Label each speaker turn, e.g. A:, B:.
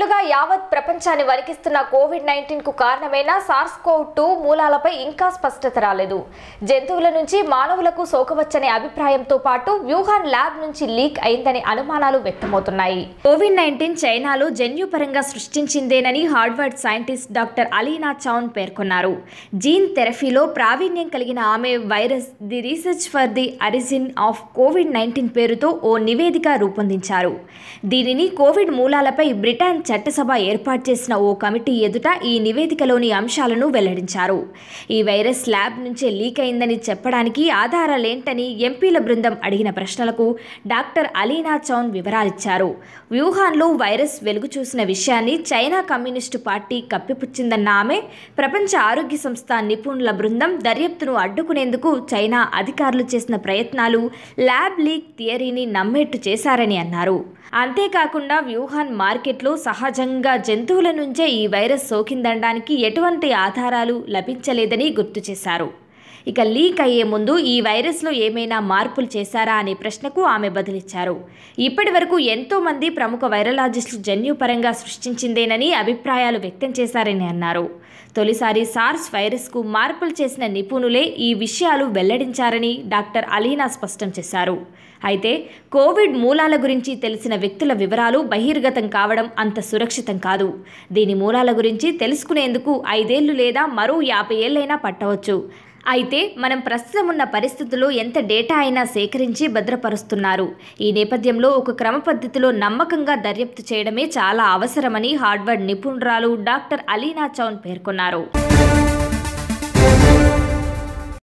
A: ఏళ్లుగా యావత్ ప్రపంచాన్ని వణికిస్తున్న కోవిడ్ నైన్టీన్ కు కారణమైన సార్స్ కోవ్ టూ మూలాలపై ఇంకా స్పష్టత రాలేదు జంతువుల నుంచి మానవులకు సోకవచ్చనే అభిప్రాయంతో పాటు వ్యూహాన్ ల్యాబ్ నుంచి లీక్ అయిందనే అనుమానాలు వ్యక్తమవుతున్నాయి కోవిడ్ నైన్టీన్ చైనాలో జన్యుపరంగా సృష్టించిందేనని Harvard scientist doctor Alina Chan పేర్కొన్నారు జీన్ థెరపీలో ప్రావీణ్యం కలిగిన ఆమె virus the research for the origin of COVID nineteen పేరుతో ఓ నివేదిక రూపొందించారు దీనిని కోవిడ్ మూలాలపై బ్రిటన్ చట్టసభ ఏర్పాటు చేసిన ఓ కమిటీ ఎదుట ఈ నివేదికలోని అంశాలను వెల్లడించారు ఈ వైరస్ ల్యాబ్ నుంచే లీక్ అయిందని చెప్పడానికి ఆధారాలేంటని ఎంపీల బృందం అడిగిన ప్రశ్నలకు డాక్టర్ అలీనా చౌన్ వివరాలిచ్చారు వ్యూహాన్లో వైరస్ వెలుగు చూసిన విషయాన్ని చైనా కమ్యూనిస్టు పార్టీ కప్పిపుచ్చిందన్న ఆమె ప్రపంచ ఆరోగ్య సంస్థ నిపుణుల బృందం దర్యాప్తును అడ్డుకునేందుకు చైనా అధికారులు చేసిన ప్రయత్నాలు ల్యాబ్ లీక్ థియరీని నమ్మేట్టు చేశారని అన్నారు అంతేకాకుండా వ్యూహాన్ మార్కెట్లో సహా సహజంగా జంతువుల నుంచే ఈ వైరస్ సోకిందనడానికి ఎటువంటి ఆధారాలు లభించలేదని గుర్తు చేశారు ఇక లీక్ అయ్యే ముందు ఈ వైరస్లో ఏమైనా మార్పులు చేశారా అనే ప్రశ్నకు ఆమె బదిలిచ్చారు ఇప్పటి వరకు ఎంతోమంది ప్రముఖ వైరలాజిస్టులు జన్యుపరంగా సృష్టించిందేనని అభిప్రాయాలు వ్యక్తం చేశారని అన్నారు తొలిసారి సార్స్ వైరస్కు మార్పులు చేసిన నిపుణులే ఈ విషయాలు వెల్లడించారని డాక్టర్ అలీనా స్పష్టం చేశారు అయితే కోవిడ్ మూలాల గురించి తెలిసిన వ్యక్తుల వివరాలు బహిర్గతం కావడం అంత సురక్షితం కాదు దీని మూలాల గురించి తెలుసుకునేందుకు ఐదేళ్లు లేదా మరో యాభై ఏళ్ళైనా పట్టవచ్చు అయితే మనం ప్రస్తుతం ఉన్న పరిస్థితుల్లో ఎంత డేటా అయినా సేకరించి భద్రపరుస్తున్నారు ఈ నేపథ్యంలో ఒక క్రమ పద్ధతిలో నమ్మకంగా దర్యాప్తు చేయడమే చాలా అవసరమని హార్డ్వర్డ్ నిపుణురాలు డాక్టర్ అలీనా చౌన్ పేర్కొన్నారు